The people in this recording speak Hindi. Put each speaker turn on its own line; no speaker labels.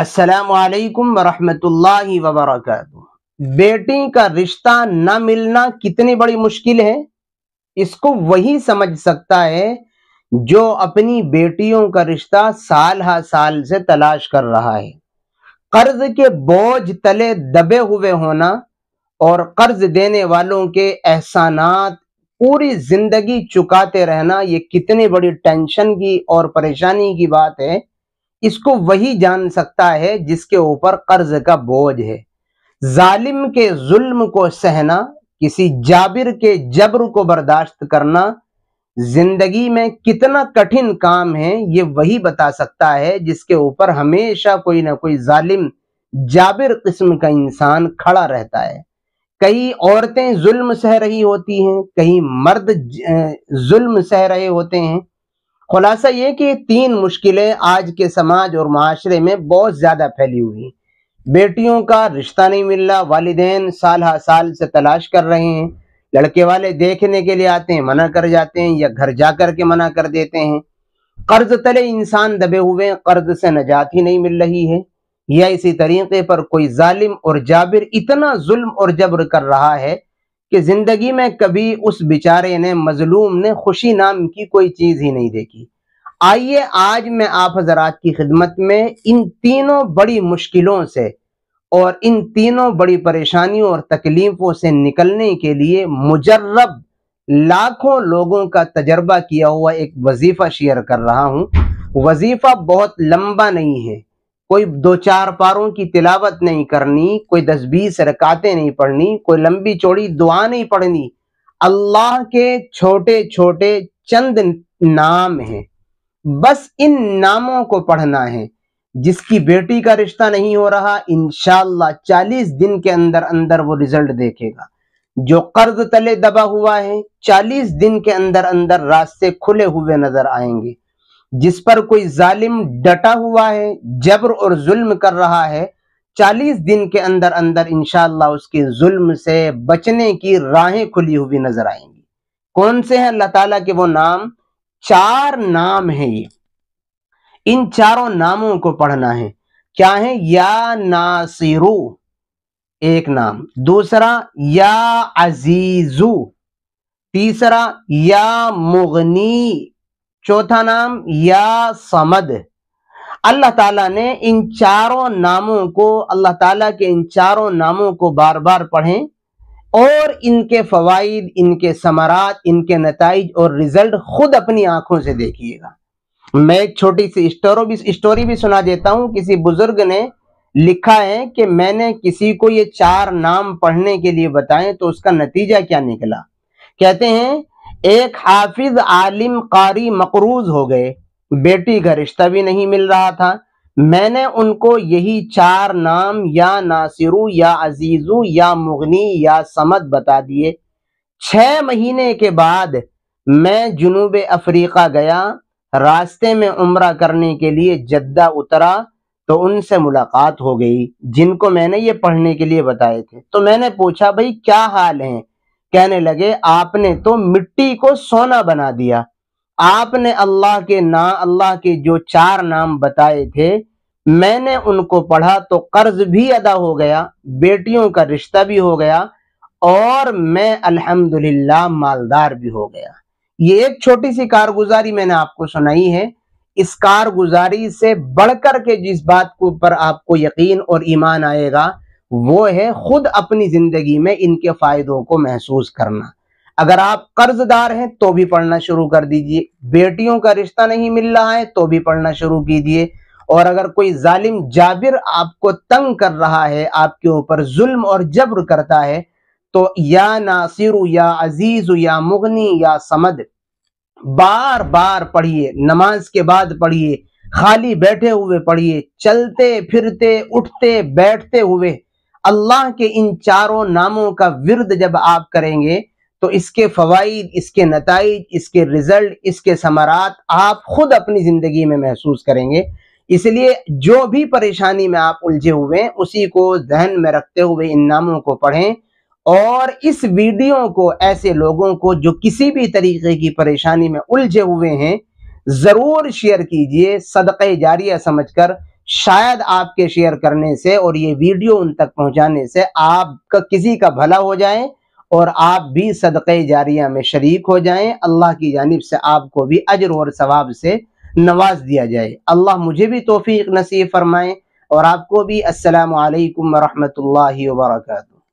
असलकम वरहमतुल्ल वबरकatuh बेटी का रिश्ता न मिलना कितनी बड़ी मुश्किल है इसको वही समझ सकता है जो अपनी बेटियों का रिश्ता साल हा साल से तलाश कर रहा है कर्ज के बोझ तले दबे हुए होना और कर्ज देने वालों के एहसानात पूरी जिंदगी चुकाते रहना ये कितनी बड़ी टेंशन की और परेशानी की बात है इसको वही जान सकता है जिसके ऊपर कर्ज का बोझ है जालिम के जुल्म को सहना किसी जाबिर के जबर को बर्दाश्त करना जिंदगी में कितना कठिन काम है ये वही बता सकता है जिसके ऊपर हमेशा कोई ना कोई जालिम जाबिर किस्म का इंसान खड़ा रहता है कई औरतें जुल्म सह रही होती हैं कई मर्द जुल्म सह रहे होते हैं खुलासा ये कि तीन मुश्किलें आज के समाज और माशरे में बहुत ज़्यादा फैली हुई बेटियों का रिश्ता नहीं मिल रहा वालदे साल हा साल से तलाश कर रहे हैं लड़के वाले देखने के लिए आते हैं मना कर जाते हैं या घर जा कर के मना कर देते हैं कर्ज तले इंसान दबे हुए कर्ज से नजात ही नहीं मिल रही है या इसी तरीके पर कोई जालिम और जाबिर इतना जुल्म और जबर कर रहा है कि ज़िंदगी में कभी उस बेचारे ने मजलूम ने खुशी नाम की कोई चीज़ ही नहीं देखी आइए आज मैं आप हजरात की खिदमत में इन तीनों बड़ी मुश्किलों से और इन तीनों बड़ी परेशानियों और तकलीफ़ों से निकलने के लिए मुजर्रब लाखों लोगों का तजर्बा किया हुआ एक वजीफ़ा शेयर कर रहा हूँ वजीफ़ा बहुत लंबा नहीं है कोई दो चार पारों की तिलावत नहीं करनी कोई दस बीस रकातें नहीं पढ़नी कोई लंबी चौड़ी दुआ नहीं पढ़नी अल्लाह के छोटे छोटे चंद नाम हैं बस इन नामों को पढ़ना है जिसकी बेटी का रिश्ता नहीं हो रहा इनशाला चालीस दिन के अंदर अंदर वो रिजल्ट देखेगा जो कर्ज तले दबा हुआ है चालीस दिन के अंदर अंदर रास्ते खुले हुए नजर आएंगे जिस पर कोई जालिम डटा हुआ है जबर और जुल्म कर रहा है चालीस दिन के अंदर अंदर इनशाला उसके जुल्म से बचने की राहें खुली हुई नजर आएंगी कौन से हैं अल्लाह ताला के वो नाम चार नाम है ये इन चारों नामों को पढ़ना है क्या है या नासिरु एक नाम दूसरा या अजीजू तीसरा या मुगनी चौथा नाम या समद अल्लाह ताला ने इन चारों नामों को अल्लाह ताला के इन चारों नामों को बार बार पढ़ें और इनके फ़वाद इनके समरात इनके नतज और रिज़ल्ट ख़ुद अपनी आंखों से देखिएगा मैं एक छोटी सी स्टोरो भी स्टोरी भी सुना देता हूँ किसी बुज़ुर्ग ने लिखा है कि मैंने किसी को ये चार नाम पढ़ने के लिए बताएं तो उसका नतीजा क्या निकला कहते हैं एक हाफिज आलिम कारी मकरूज हो गए बेटी का रिश्ता भी नहीं मिल रहा था मैंने उनको यही चार नाम या नासिरु या अजीज़ु या मुगनी या समद बता दिए छ महीने के बाद मैं जुनूब अफ्रीका गया रास्ते में उम्र करने के लिए जद्दा उतरा तो उनसे मुलाकात हो गई जिनको मैंने ये पढ़ने के लिए बताए थे तो मैंने पूछा भाई क्या हाल है कहने लगे आपने तो मिट्टी को सोना बना दिया आपने अल्लाह के ना अल्लाह के जो चार नाम बताए थे मैंने उनको पढ़ा तो कर्ज भी अदा हो गया बेटियों का रिश्ता भी हो गया और मैं अल्हम्दुलिल्लाह मालदार भी हो गया ये एक छोटी सी कारगुजारी मैंने आपको सुनाई है इस कारगुजारी से बढ़कर के जिस बात को पर आपको यकीन और ईमान आएगा वो है खुद अपनी जिंदगी में इनके फायदों को महसूस करना अगर आप कर्जदार हैं तो भी पढ़ना शुरू कर दीजिए बेटियों का रिश्ता नहीं मिल रहा है तो भी पढ़ना शुरू कीजिए और अगर कोई जालिम जाबिर आपको तंग कर रहा है आपके ऊपर जुल्म और जबर करता है तो या नासिर या अजीज या मुगनी या समद बार बार पढ़िए नमाज के बाद पढ़िए खाली बैठे हुए पढ़िए चलते फिरते उठते बैठते हुए अल्लाह के इन चारों नामों का विरद जब आप करेंगे तो इसके फवाइद इसके नतज इसके रिज़ल्ट इसके समारात आप खुद अपनी ज़िंदगी में महसूस करेंगे इसलिए जो भी परेशानी में आप उलझे हुए हैं उसी को जहन में रखते हुए इन नामों को पढ़ें और इस वीडियो को ऐसे लोगों को जो किसी भी तरीके की परेशानी में उलझे हुए हैं ज़रूर शेयर कीजिए सदक़ जारिया समझकर शायद आपके शेयर करने से और ये वीडियो उन तक पहुंचाने से आपका किसी का भला हो जाए और आप भी सदक़े जारिया में शरीक हो जाएं अल्लाह की जानब से आपको भी अजर और सवाब से नवाज दिया जाए अल्लाह मुझे भी तोफ़ी नसीब फरमाएं और आपको भी असलकम वरहमल वर्का